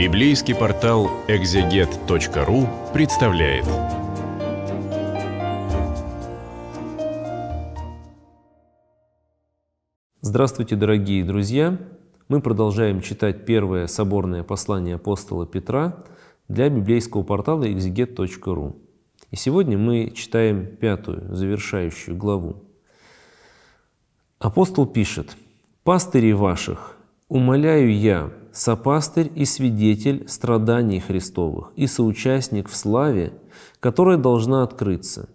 Библейский портал экзегет.ру представляет. Здравствуйте, дорогие друзья! Мы продолжаем читать первое соборное послание апостола Петра для библейского портала экзегет.ру. И сегодня мы читаем пятую, завершающую главу. Апостол пишет, «Пастыри ваших, Умоляю я, сопастырь и свидетель страданий Христовых и соучастник в славе, которая должна открыться.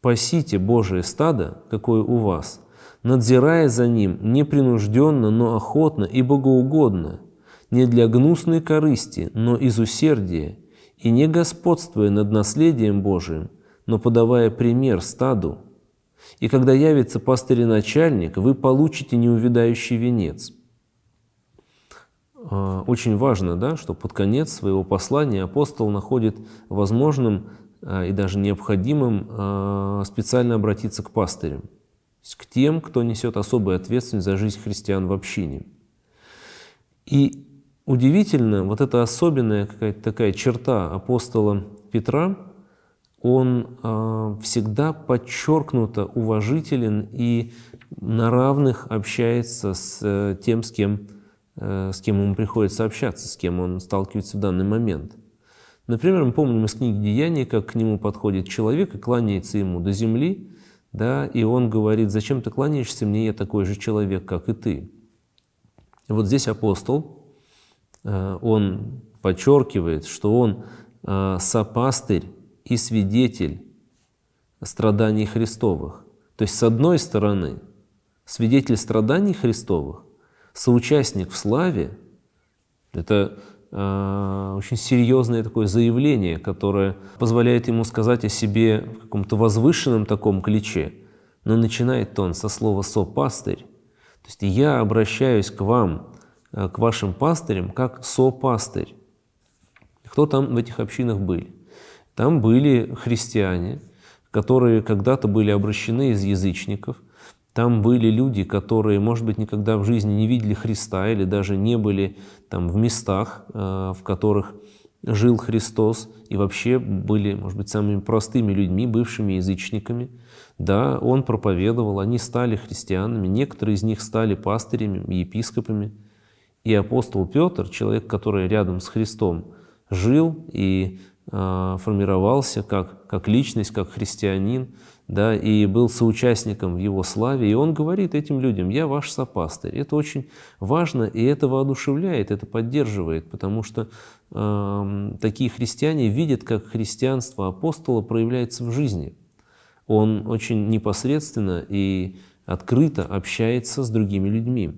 Пасите Божие стадо, какое у вас, надзирая за ним непринужденно, но охотно и богоугодно, не для гнусной корысти, но из усердия, и не господствуя над наследием Божиим, но подавая пример стаду. И когда явится пастырь-начальник, вы получите неувидающий венец – а, очень важно, да, что под конец своего послания апостол находит возможным а, и даже необходимым а, специально обратиться к пастырям, к тем, кто несет особую ответственность за жизнь христиан в общине. И удивительно, вот эта особенная какая-то такая черта апостола Петра, он всегда подчеркнуто уважителен и на равных общается с э, тем, с кем Э, с кем ему приходится общаться, с кем он сталкивается в данный момент. Например, мы помним из книги «Деяния», как к нему подходит человек и кланяется ему до земли, да, и он говорит, «Зачем ты кланяешься мне? Я такой же человек, как и ты». Вот здесь апостол, э, он подчеркивает, что он э, сопастырь и свидетель страданий Христовых. То есть, с одной стороны, свидетель страданий Христовых – соучастник в славе, это э, очень серьезное такое заявление, которое позволяет ему сказать о себе в каком-то возвышенном таком ключе. Но начинает он со слова «сопастырь». То есть «я обращаюсь к вам, э, к вашим пастырям, как сопастырь». Кто там в этих общинах были? Там были христиане, которые когда-то были обращены из язычников – там были люди, которые, может быть, никогда в жизни не видели Христа или даже не были там в местах, э, в которых жил Христос, и вообще были, может быть, самыми простыми людьми, бывшими язычниками. Да, он проповедовал, они стали христианами, некоторые из них стали пастырями, епископами. И апостол Петр, человек, который рядом с Христом жил и э, формировался как, как личность, как христианин, да, и был соучастником в его славе, и он говорит этим людям, я ваш сопастырь. Это очень важно, и это воодушевляет, это поддерживает, потому что э, такие христиане видят, как христианство апостола проявляется в жизни. Он очень непосредственно и открыто общается с другими людьми.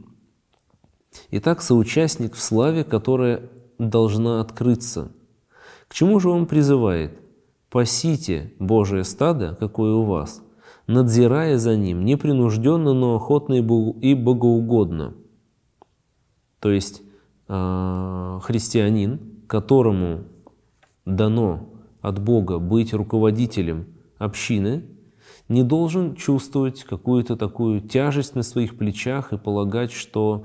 Итак, соучастник в славе, которая должна открыться. К чему же он призывает – Пасите Божие стадо, какое у вас, надзирая за ним непринужденно, но охотно и богоугодно. То есть а, христианин, которому дано от Бога быть руководителем общины, не должен чувствовать какую-то такую тяжесть на своих плечах и полагать, что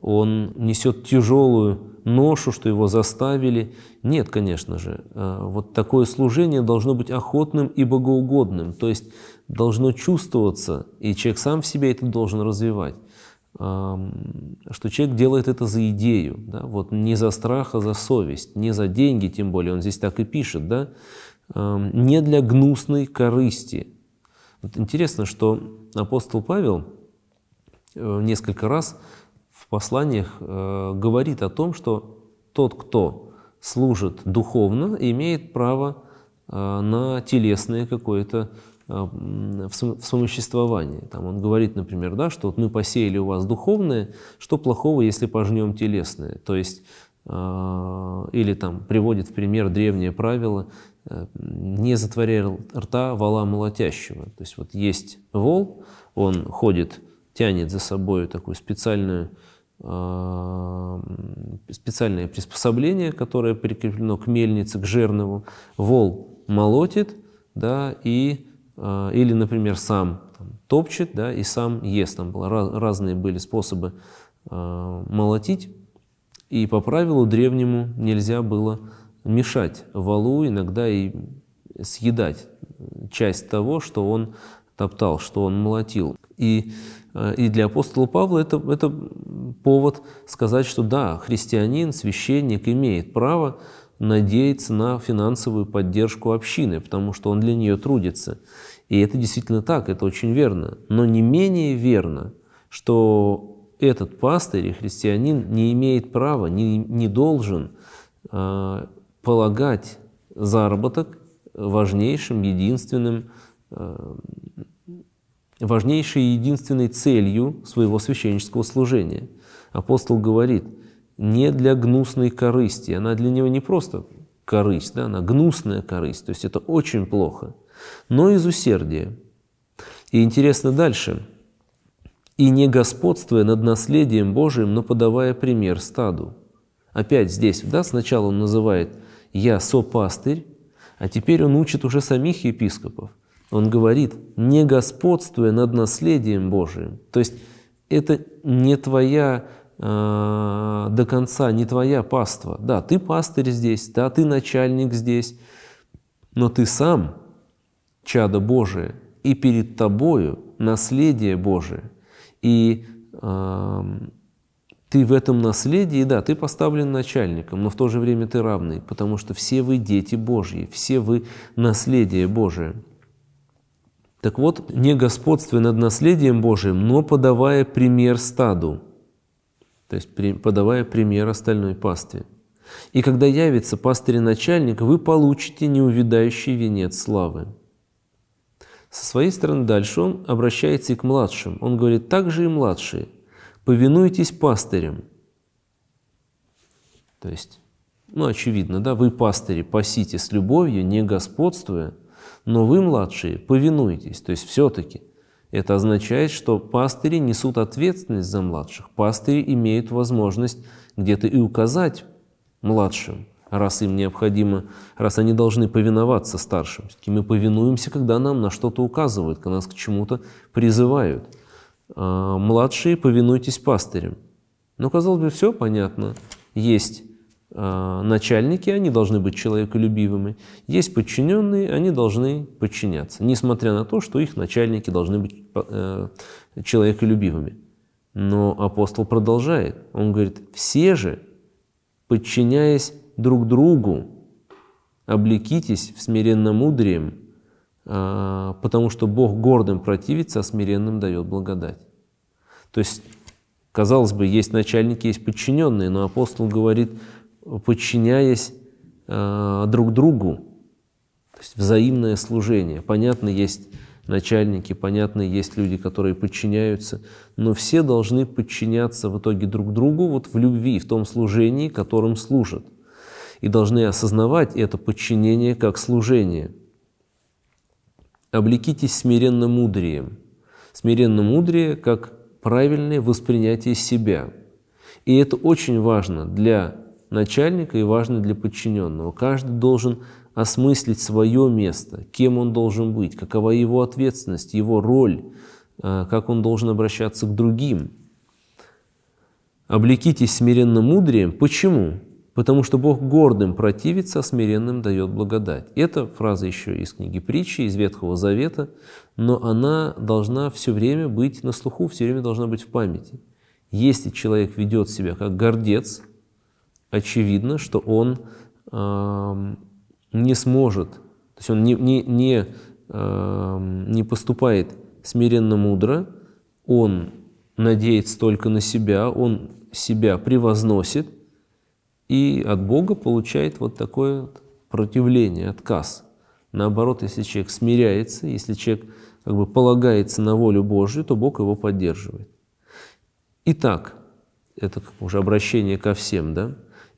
он несет тяжелую ношу, что его заставили. Нет, конечно же, э, вот такое служение должно быть охотным и богоугодным, то есть должно чувствоваться, и человек сам в себе это должен развивать, что человек делает это за идею, да? вот не за страх, а за совесть, не за деньги, тем более, он здесь так и пишет, да? не для гнусной корысти. Вот интересно, что апостол Павел э, несколько раз посланиях э, говорит о том, что тот, кто служит духовно, имеет право э, на телесное какое-то э, всумуществование. Там он говорит, например, да, что вот мы посеяли у вас духовное, что плохого, если пожнем телесное? То есть, э, или там приводит в пример древнее правило, э, не затворяя рта вала молотящего. То есть вот есть вол, он ходит, тянет за собой такую специальную Э, специальное приспособление, которое прикреплено к мельнице, к жернову. Вол молотит, да, и, э, или, например, сам там, топчет, да, и сам ест. Там было, разные были способы э, молотить, и по правилу древнему нельзя было мешать валу, иногда и съедать часть того, что он топтал, что он молотил. И Э, и для апостола Павла это, это повод сказать, что да, христианин, священник имеет право надеяться на финансовую поддержку общины, потому что он для нее трудится. И это действительно так, это очень верно. Но не менее верно, что этот пастырь и христианин не имеет права, не, не должен э, полагать заработок важнейшим, единственным э, важнейшей и единственной целью своего священнического служения. Апостол говорит, не для гнусной корысти. Она для него не просто корысть, да, она гнусная корысть, то есть это очень плохо, но из усердия. И интересно дальше. «И не господствуя над наследием Божиим, но подавая пример стаду». Опять здесь, да, сначала он называет «я сопастырь», а теперь он учит уже самих епископов – он говорит, не господствуя над наследием Божиим. То есть это не твоя э, до конца, не твоя паства. Да, ты пастырь здесь, да, ты начальник здесь, но ты сам чадо Божие, и перед тобою наследие Божие. И э, ты в этом наследии, да, ты поставлен начальником, но в то же время ты равный, потому что все вы дети Божьи, все вы наследие Божие. Так вот, не господствуя над наследием Божиим, но подавая пример стаду, то есть подавая пример остальной пастве. И когда явится пастырь начальник, вы получите неувидающий венец славы. Со своей стороны дальше он обращается и к младшим. Он говорит, так же и младшие, повинуйтесь пастырям. То есть, ну, очевидно, да, вы пастыри, пасите с любовью, не господствуя – но вы, младшие, повинуетесь, То есть все-таки это означает, что пастыри несут ответственность за младших. Пастыри имеют возможность где-то и указать младшим, раз им необходимо, раз они должны повиноваться старшим. Все-таки мы повинуемся, когда нам на что-то указывают, когда нас к чему-то призывают. А, младшие, повинуйтесь пастырям. Но, ну, казалось бы, все понятно. Есть а, начальники, они должны быть человеколюбивыми, есть подчиненные, они должны подчиняться, несмотря на то, что их начальники должны быть э, человеколюбивыми. Но апостол продолжает, он говорит, все же, подчиняясь друг другу, облекитесь в смиренномудрием, а, потому что Бог гордым противится, а смиренным дает благодать. То есть, казалось бы, есть начальники, есть подчиненные, но апостол говорит, подчиняясь э, друг другу. То есть взаимное служение. Понятно, есть начальники, понятно, есть люди, которые подчиняются, но все должны подчиняться в итоге друг другу вот в любви, в том служении, которым служат. И должны осознавать это подчинение как служение. Облекитесь смиренно мудрием. Смиренно мудрее как правильное воспринятие себя. И это очень важно для начальника и важный для подчиненного. Каждый должен осмыслить свое место, кем он должен быть, какова его ответственность, его роль, э, как он должен обращаться к другим. Облекитесь смиренным мудрием. Почему? Потому что Бог гордым противится, а смиренным дает благодать. Это фраза еще из книги притчи, из Ветхого Завета, но она должна все время быть на слуху, все время должна быть в памяти. Если человек ведет себя как гордец – очевидно, что он э, не сможет, то есть он не, не, не, э, не поступает смиренно мудро, он надеется только на себя, он себя превозносит и от Бога получает вот такое противление, отказ. Наоборот, если человек смиряется, если человек как бы полагается на волю Божью, то Бог его поддерживает. Итак, это уже обращение ко всем, да?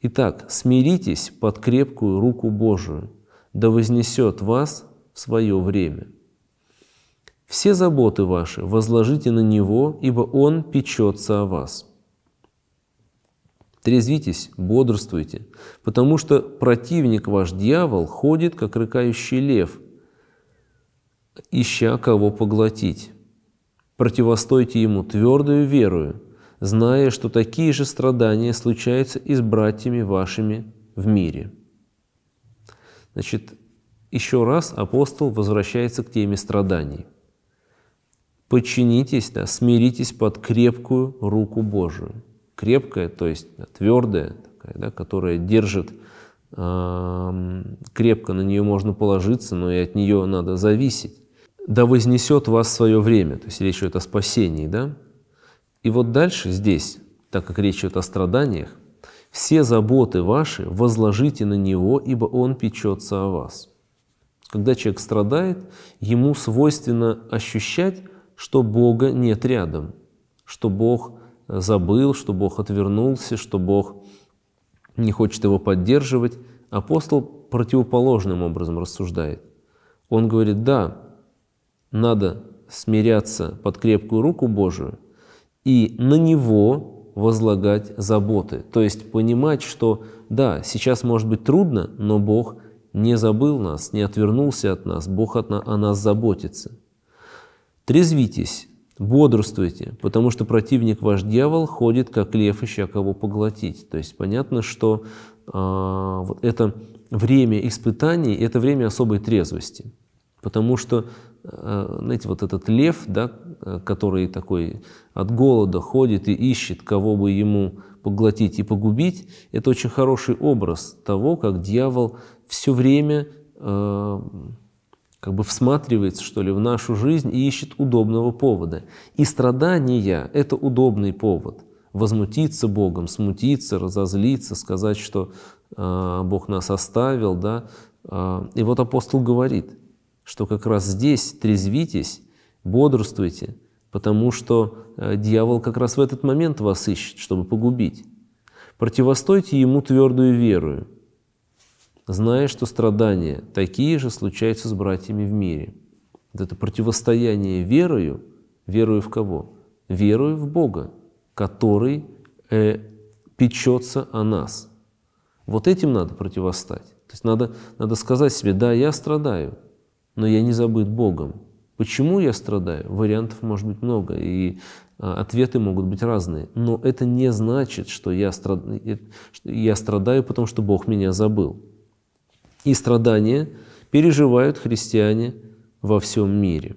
Итак, смиритесь под крепкую руку Божию, да вознесет вас в свое время. Все заботы ваши возложите на Него, ибо Он печется о вас. Трезвитесь, бодрствуйте, потому что противник ваш дьявол ходит, как рыкающий лев, ища кого поглотить. Противостойте ему твердую верою – зная, что такие же страдания случаются и с братьями вашими в мире. Значит, еще раз апостол возвращается к теме страданий. Подчинитесь, да, смиритесь под крепкую руку Божию. Крепкая, то есть да, твердая, такая, да, которая держит э, крепко, на нее можно положиться, но и от нее надо зависеть. Да вознесет вас свое время, то есть речь идет о спасении, да? И вот дальше здесь, так как речь идет о страданиях, все заботы ваши возложите на Него, ибо Он печется о вас. Когда человек страдает, ему свойственно ощущать, что Бога нет рядом, что Бог э, забыл, что Бог отвернулся, что Бог не хочет его поддерживать. Апостол противоположным образом рассуждает. Он говорит, да, надо смиряться под крепкую руку Божию, и на него возлагать заботы. То есть понимать, что да, сейчас может быть трудно, но Бог не забыл нас, не отвернулся от нас, Бог от, о нас заботится. Трезвитесь, бодрствуйте, потому что противник ваш дьявол ходит, как лев, ища кого поглотить. То есть понятно, что э, вот это время испытаний – это время особой трезвости, потому что Э, знаете, вот этот лев, да, э, который такой от голода ходит и ищет, кого бы ему поглотить и погубить, это очень хороший образ того, как дьявол все время э, как бы всматривается, что ли, в нашу жизнь и ищет удобного повода. И страдания – это удобный повод. Возмутиться Богом, смутиться, разозлиться, сказать, что э, Бог нас оставил, да. Э, и вот апостол говорит – что как раз здесь трезвитесь, бодрствуйте, потому что э, дьявол как раз в этот момент вас ищет, чтобы погубить. Противостойте ему твердую верою, зная, что страдания такие же случаются с братьями в мире. Вот это противостояние верою, верою в кого? Верою в Бога, который э, печется о нас. Вот этим надо противостать. То есть надо, надо сказать себе, да, я страдаю, но я не забыт Богом. Почему я страдаю? Вариантов может быть много, и а, ответы могут быть разные. Но это не значит, что я, страд... Э, я страдаю, потому что Бог меня забыл. И страдания переживают христиане во всем мире.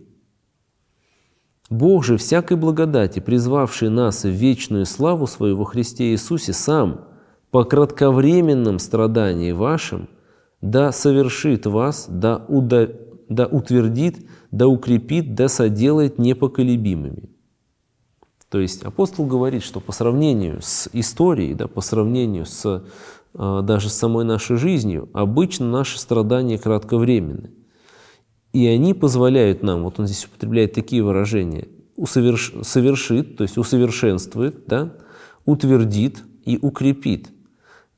Бог же всякой благодати, призвавший нас в вечную славу Своего Христе Иисусе, сам по кратковременном страдании вашим, да совершит вас, да удовлетворит да утвердит, да укрепит, да соделает непоколебимыми. То есть апостол говорит, что по сравнению с историей, да, по сравнению с э, даже с самой нашей жизнью, обычно наши страдания кратковременны. И они позволяют нам, вот он здесь употребляет такие выражения, усоверш, совершит, то есть усовершенствует, да, утвердит и укрепит,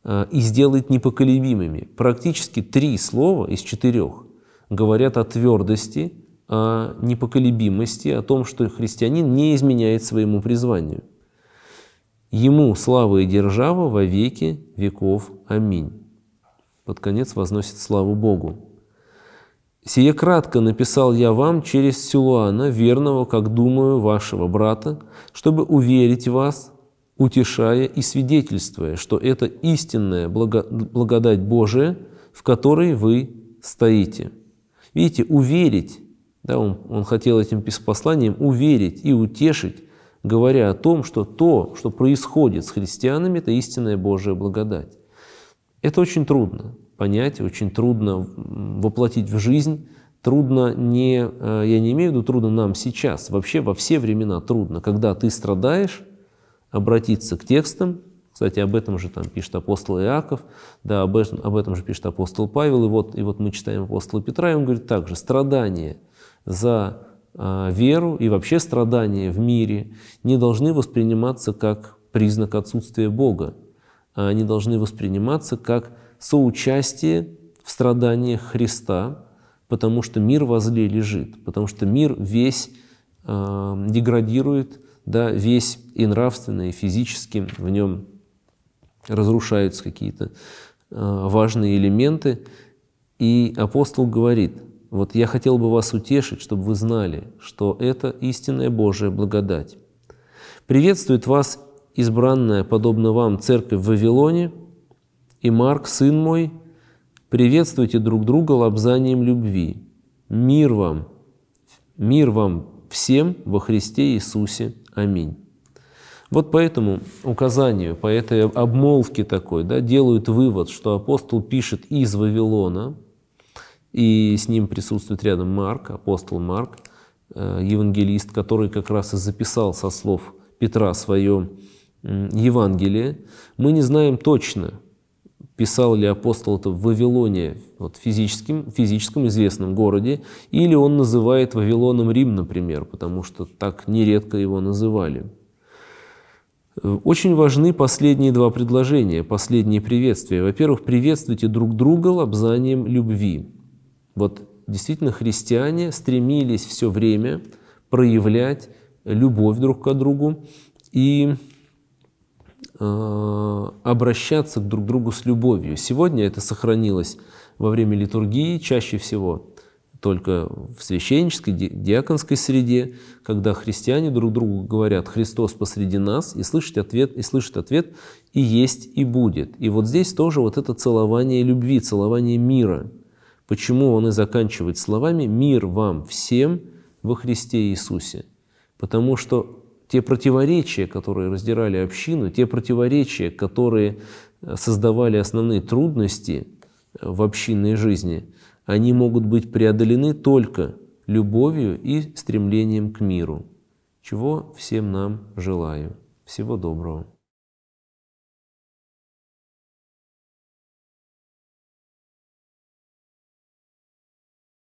э, и сделает непоколебимыми. Практически три слова из четырех говорят о твердости, о непоколебимости, о том, что христианин не изменяет своему призванию. Ему слава и держава во веки веков. Аминь. Под конец возносит славу Богу. «Сие кратко написал я вам через Силуана, верного, как думаю, вашего брата, чтобы уверить вас, утешая и свидетельствуя, что это истинная благо благодать Божия, в которой вы стоите». Видите, уверить, да, он, он хотел этим посланием уверить и утешить, говоря о том, что то, что происходит с христианами, это истинная Божья благодать. Это очень трудно понять, очень трудно воплотить в жизнь, трудно не, э, я не имею в виду трудно нам сейчас, вообще во все времена трудно, когда ты страдаешь, обратиться к текстам, кстати, об этом же там пишет апостол Иаков, да, об этом, об этом же пишет апостол Павел. И вот, и вот мы читаем апостола Петра, и он говорит также, страдания за э, веру и вообще страдания в мире не должны восприниматься как признак отсутствия Бога. А они должны восприниматься как соучастие в страданиях Христа, потому что мир возле лежит, потому что мир весь э, деградирует, да, весь и нравственно, и физически в нем разрушаются какие-то а, важные элементы. И апостол говорит, вот я хотел бы вас утешить, чтобы вы знали, что это истинная Божия благодать. Приветствует вас избранная, подобно вам, церковь в Вавилоне, и Марк, сын мой, приветствуйте друг друга лобзанием любви. Мир вам, мир вам всем во Христе Иисусе. Аминь. Вот поэтому указанию, по этой обмолвке такой, да, делают вывод, что апостол пишет из Вавилона, и с ним присутствует рядом Марк, апостол Марк, э, евангелист, который как раз и записал со слов Петра свое Евангелие. Мы не знаем точно, писал ли апостол это в Вавилоне, вот, физическим, физическом известном городе, или он называет Вавилоном Рим, например, потому что так нередко его называли. Э, очень важны последние два предложения, последние приветствия. Во-первых, приветствуйте друг друга лобзанием любви. Вот действительно христиане стремились все время проявлять любовь друг к другу и э, обращаться друг к другу с любовью. Сегодня это сохранилось во время литургии чаще всего только в священнической, диаконской среде, когда христиане друг другу говорят «Христос посреди нас» и слышит ответ, и слышит ответ «И есть, и будет». И вот здесь тоже вот это целование любви, целование мира. Почему он и заканчивает словами «Мир вам всем во Христе Иисусе». Потому что те противоречия, которые раздирали общину, те противоречия, которые э, создавали основные трудности э, в общинной жизни – они могут быть преодолены только любовью и стремлением к миру, чего всем нам желаю. Всего доброго.